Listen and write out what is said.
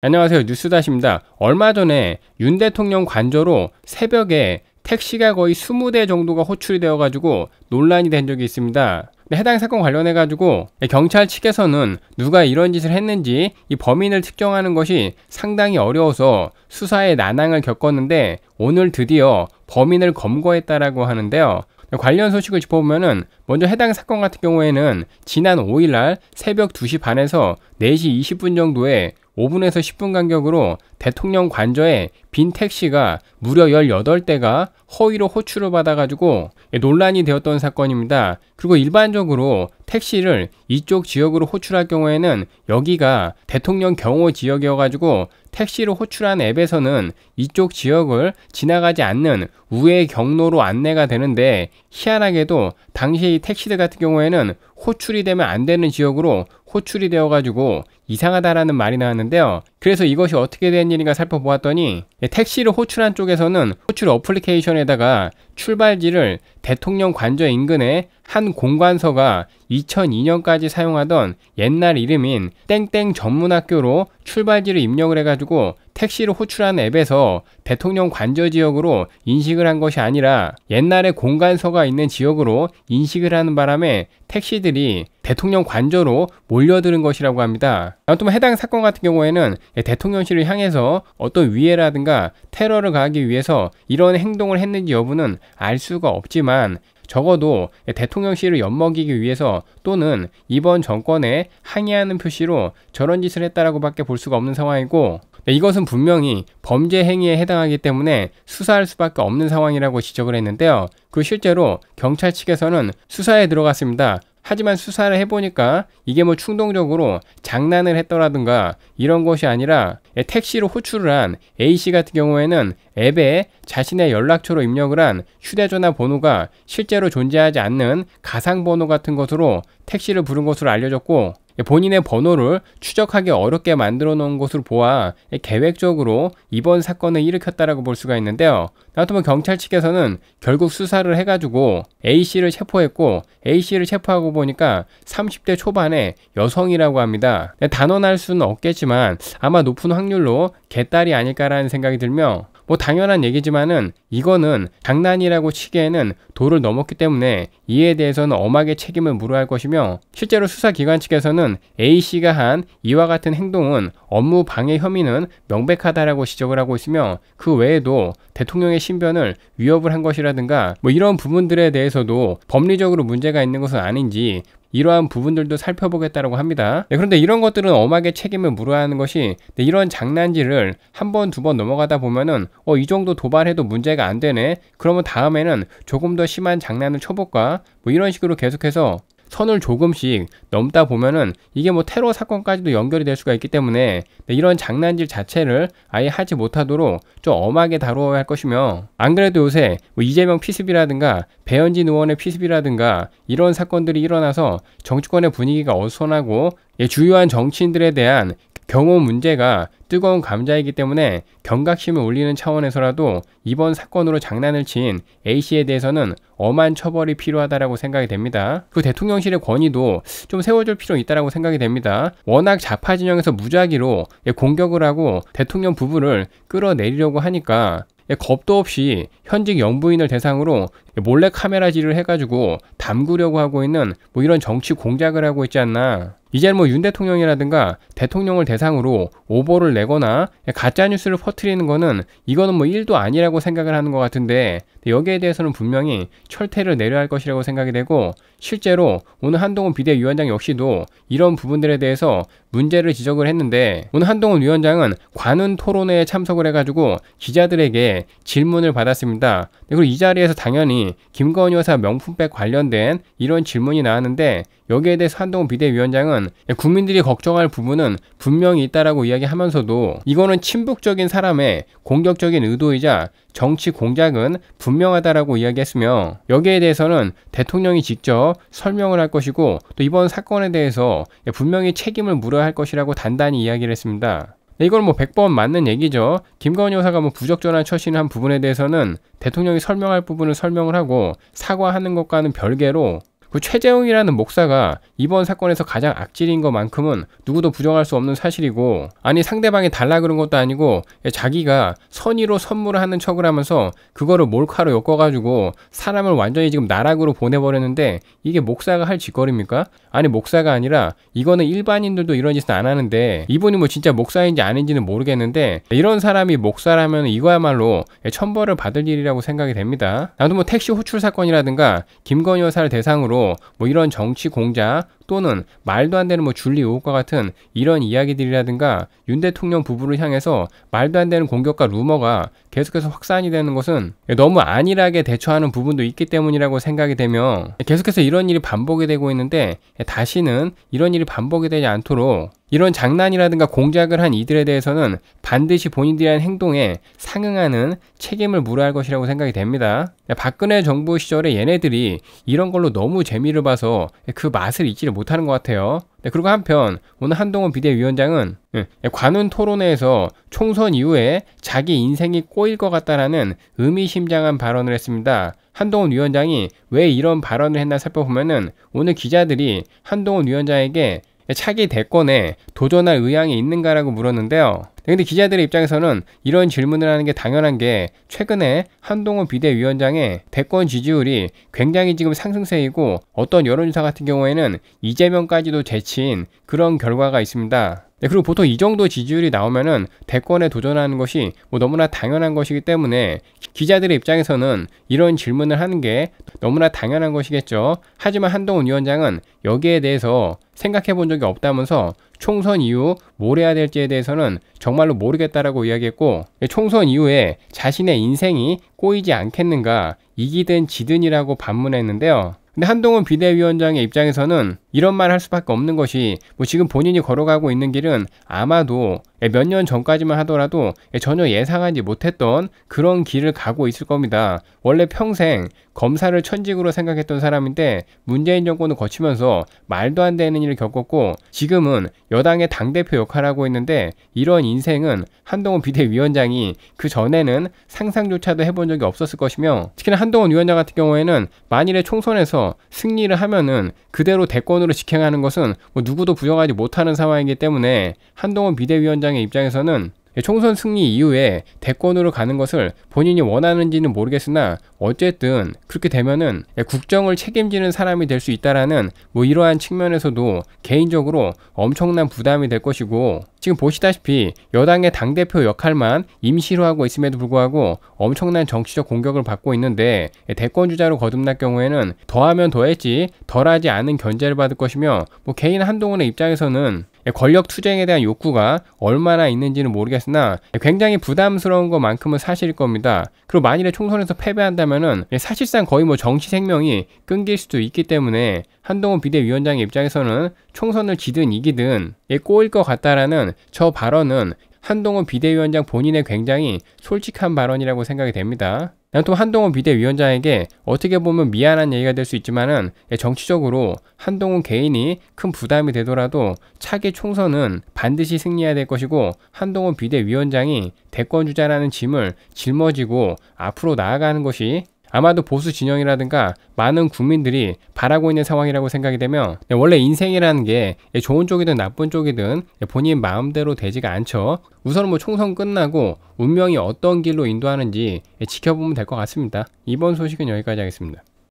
안녕하세요. 뉴스다시입니다. 얼마 전에 윤 대통령 관저로 새벽에 택시가 거의 20대 정도가 호출이 되어가지고 논란이 된 적이 있습니다. 해당 사건 관련해가지고 경찰 측에서는 누가 이런 짓을 했는지 이 범인을 특정하는 것이 상당히 어려워서 수사에 난항을 겪었는데 오늘 드디어 범인을 검거했다라고 하는데요. 관련 소식을 짚어보면은 먼저 해당 사건 같은 경우에는 지난 5일날 새벽 2시 반에서 4시 20분 정도에 5분에서 10분 간격으로 대통령 관저에 빈 택시가 무려 18대가 허위로 호출을 받아가지고 예, 논란이 되었던 사건입니다. 그리고 일반적으로 택시를 이쪽 지역으로 호출할 경우에는 여기가 대통령 경호 지역이어가지고 택시로 호출한 앱에서는 이쪽 지역을 지나가지 않는 우회 경로로 안내가 되는데 희한하게도 당시 이 택시들 같은 경우에는 호출이 되면 안 되는 지역으로 호출이 되어가지고 이상하다라는 말이 나왔는데요. 그래서 이것이 어떻게 된 일인가 살펴보았더니 예, 택시를 호출한 쪽에서는 호출 어플리케이션에다가 출발지를 대통령 관저 인근의 한 공관서가 2002년까지 사용하던 옛날 이름인 땡땡 전문학교로 출발지를 입력을 해가지고 택시를 호출한 앱에서 대통령 관저 지역으로 인식을 한 것이 아니라 옛날에 공간서가 있는 지역으로 인식을 하는 바람에 택시들이 대통령 관저로 몰려드는 것이라고 합니다. 아무튼 뭐 해당 사건 같은 경우에는 예, 대통령실을 향해서 어떤 위해라든가 테러를 가하기 위해서 이런 행동을 했는지 여부는 알 수가 없지만 적어도 예, 대통령실을 엿먹이기 위해서 또는 이번 정권에 항의하는 표시로 저런 짓을 했다라고 밖에 볼 수가 없는 상황이고 그러니까 이것은 분명히 범죄 행위에 해당하기 때문에 수사할 수밖에 없는 상황이라고 지적을 했는데요. 그 실제로 경찰 측에서는 수사에 들어갔습니다. 하지만 수사를 해보니까 이게 뭐 충동적으로 장난을 했더라든가 이런 것이 아니라 예, 택시로 호출을 한 A씨 같은 경우에는 앱에 자신의 연락처로 입력을 한 휴대전화 번호가 실제로 존재하지 않는 가상번호 같은 것으로 택시를 부른 것으로 알려졌고 본인의 번호를 추적하기 어렵게 만들어 놓은 것으로 보아 계획적으로 이번 사건을 일으켰다라고 볼 수가 있는데요. 나토면 경찰 측에서는 결국 수사를 해가지고 A씨를 체포했고 A씨를 체포하고 보니까 30대 초반의 여성이라고 합니다. 네, 단언할 수는 없겠지만 아마 높은 확률로 개딸이 아닐까라는 생각이 들며 뭐 당연한 얘기지만은 이거는 장난이라고 치기에는 도를 넘었기 때문에 이에 대해서는 엄하게 책임을 물어야 할 것이며 실제로 수사기관 측에서는 A씨가 한 이와 같은 행동은 업무 방해 혐의는 명백하다라고 지적을 하고 있으며 그 외에도 대통령의 신변을 위협을 한 것이라든가 뭐 이런 부분들에 대해서도 법리적으로 문제가 있는 것은 아닌지 이러한 부분들도 살펴보겠다고 합니다. 네, 그런데 이런 것들은 엄하게 책임을 물어야 하는 것이 네, 이런 장난질을 한 번 두 번 넘어가다 보면은 어, 이 정도 도발해도 문제가 안 되네. 그러면 다음에는 조금 더 심한 장난을 쳐볼까? 뭐 이런 식으로 계속해서 선을 조금씩 넘다 보면은 이게 뭐 테러 사건까지도 연결이 될 수가 있기 때문에 네, 이런 장난질 자체를 아예 하지 못하도록 좀 엄하게 다루어야 할 것이며 안 그래도 요새 뭐 이재명 피습이라든가 배현진 의원의 피습이라든가 이런 사건들이 일어나서 정치권의 분위기가 어수선하고 예, 주요한 정치인들에 대한 경호 문제가 뜨거운 감자이기 때문에 경각심을 올리는 차원에서라도 이번 사건으로 장난을 친 A씨에 대해서는 엄한 처벌이 필요하다라고 생각이 됩니다. 그 대통령실의 권위도 좀 세워줄 필요 있다라고 생각이 됩니다. 워낙 좌파 진영에서 무작위로 공격을 하고 대통령 부부를 끌어내리려고 하니까 예, 겁도 없이 현직 영부인을 대상으로 몰래 카메라질을 해가지고 담그려고 하고 있는 뭐 이런 정치 공작을 하고 있지 않나. 이제는 뭐 윤 대통령이라든가 대통령을 대상으로 오보를 내거나 예, 가짜뉴스를 퍼트리는 거는 이거는 뭐 1도 아니라고 생각을 하는 것 같은데 여기에 대해서는 분명히 철퇴를 내려야 할 것이라고 생각이 되고 실제로 오늘 한동훈 비대위원장 역시도 이런 부분들에 대해서 문제를 지적을 했는데 오늘 한동훈 위원장은 관훈 토론회에 참석을 해가지고 기자들에게 질문을 받았습니다. 네, 그리고 이 자리에서 당연히 김건희 여사 명품백 관련된 이런 질문이 나왔는데 여기에 대해서 한동훈 비대위원장은 네, 국민들이 걱정할 부분은 분명히 있다라고 이야기하면서도 이거는 친북적인 사람의 공격적인 의도이자 정치 공작은 분명하다라고 이야기했으며 여기에 대해서는 대통령이 직접 설명을 할 것이고 또 이번 사건에 대해서 분명히 책임을 물어야 할 것이라고 단단히 이야기를 했습니다. 네, 이건 뭐 100번 맞는 얘기죠. 김건희 여사가 뭐 부적절한 처신을 한 부분에 대해서는 대통령이 설명할 부분을 설명을 하고 사과하는 것과는 별개로 그 최재웅이라는 목사가 이번 사건에서 가장 악질인 것만큼은 누구도 부정할 수 없는 사실이고 아니 상대방이 달라 그런 것도 아니고 예, 자기가 선의로 선물을 하는 척을 하면서 그거를 몰카로 엮어가지고 사람을 완전히 지금 나락으로 보내버렸는데 이게 목사가 할 짓거리입니까? 아니 목사가 아니라 이거는 일반인들도 이런 짓은 안 하는데 이분이 뭐 진짜 목사인지 아닌지는 모르겠는데 이런 사람이 목사라면 이거야말로 예, 천벌을 받을 일이라고 생각이 됩니다. 나도 뭐 택시 호출 사건이라든가 김건희 여사를 대상으로 뭐 이런 정치 공작 또는 말도 안 되는 뭐 줄리 의혹과 같은 이런 이야기들이라든가 윤 대통령 부부를 향해서 말도 안 되는 공격과 루머가 계속해서 확산이 되는 것은 너무 안일하게 대처하는 부분도 있기 때문이라고 생각이 되며 계속해서 이런 일이 반복이 되고 있는데 다시는 이런 일이 반복이 되지 않도록 이런 장난이라든가 공작을 한 이들에 대해서는 반드시 본인들이 한 행동에 상응하는 책임을 물어야 할 것이라고 생각이 됩니다. 박근혜 정부 시절에 얘네들이 이런 걸로 너무 재미를 봐서 그 맛을 잊지를 못하는 것 같아요. 네, 그리고 한편 오늘 한동훈 비대위원장은 예, 예, 관훈 토론회에서 총선 이후에 자기 인생이 꼬일 것 같다라는 의미심장한 발언을 했습니다. 한동훈 위원장이 왜 이런 발언을 했나 살펴보면은 오늘 기자들이 한동훈 위원장에게 차기 대권에 도전할 의향이 있는가라고 물었는데요. 근데 기자들의 입장에서는 이런 질문을 하는 게 당연한 게 최근에 한동훈 비대위원장의 대권 지지율이 굉장히 지금 상승세이고 어떤 여론조사 같은 경우에는 이재명까지도 제친 그런 결과가 있습니다. 네, 그리고 보통 이 정도 지지율이 나오면은 대권에 도전하는 것이 뭐 너무나 당연한 것이기 때문에 기자들의 입장에서는 이런 질문을 하는 게 너무나 당연한 것이겠죠. 하지만 한동훈 위원장은 여기에 대해서 생각해 본 적이 없다면서 총선 이후 뭘 해야 될지에 대해서는 정말로 모르겠다라고 이야기했고 총선 이후에 자신의 인생이 꼬이지 않겠는가 이기든 지든이라고 반문했는데요. 근데 한동훈 비대위원장의 입장에서는 이런 말 할 수밖에 없는 것이 뭐 지금 본인이 걸어가고 있는 길은 아마도 몇 년 전까지만 하더라도 전혀 예상하지 못했던 그런 길을 가고 있을 겁니다. 원래 평생 검사를 천직으로 생각했던 사람인데 문재인 정권을 거치면서 말도 안 되는 일을 겪었고 지금은 여당의 당대표 역할을 하고 있는데 이런 인생은 한동훈 비대위원장이 그 전에는 상상조차도 해본 적이 없었을 것이며 특히 한동훈 위원장 같은 경우에는 만일에 총선에서 승리를 하면은 그대로 대권으로 직행하는 것은 뭐 누구도 부정하지 못하는 상황이기 때문에 한동훈 비대위원장의 입장에서는 총선 승리 이후에 대권으로 가는 것을 본인이 원하는지는 모르겠으나 어쨌든 그렇게 되면은 국정을 책임지는 사람이 될 수 있다라는 뭐 이러한 측면에서도 개인적으로 엄청난 부담이 될 것이고 지금 보시다시피 여당의 당대표 역할만 임시로 하고 있음에도 불구하고 엄청난 정치적 공격을 받고 있는데 대권주자로 거듭날 경우에는 더하면 더했지 덜하지 않은 견제를 받을 것이며 뭐 개인 한동훈의 입장에서는 권력 투쟁에 대한 욕구가 얼마나 있는지는 모르겠으나 굉장히 부담스러운 것만큼은 사실일 겁니다. 그리고 만일에 총선에서 패배한다면은 사실상 거의 뭐 정치 생명이 끊길 수도 있기 때문에 한동훈 비대위원장의 입장에서는 총선을 지든 이기든 예, 꼬일 것 같다라는 저 발언은 한동훈 비대위원장 본인의 굉장히 솔직한 발언이라고 생각이 됩니다. 난 또 한동훈 비대위원장에게 어떻게 보면 미안한 얘기가 될 수 있지만은 예, 정치적으로 한동훈 개인이 큰 부담이 되더라도 차기 총선은 반드시 승리해야 될 것이고 한동훈 비대위원장이 대권 주자라는 짐을 짊어지고 앞으로 나아가는 것이 아마도 보수 진영이라든가 많은 국민들이 바라고 있는 상황이라고 생각이 되며 네, 원래 인생이라는 게 예, 좋은 쪽이든 나쁜 쪽이든 예, 본인 마음대로 되지가 않죠. 우선 뭐 총선 끝나고 운명이 어떤 길로 인도하는지 예, 지켜보면 될 것 같습니다. 이번 소식은 여기까지 하겠습니다.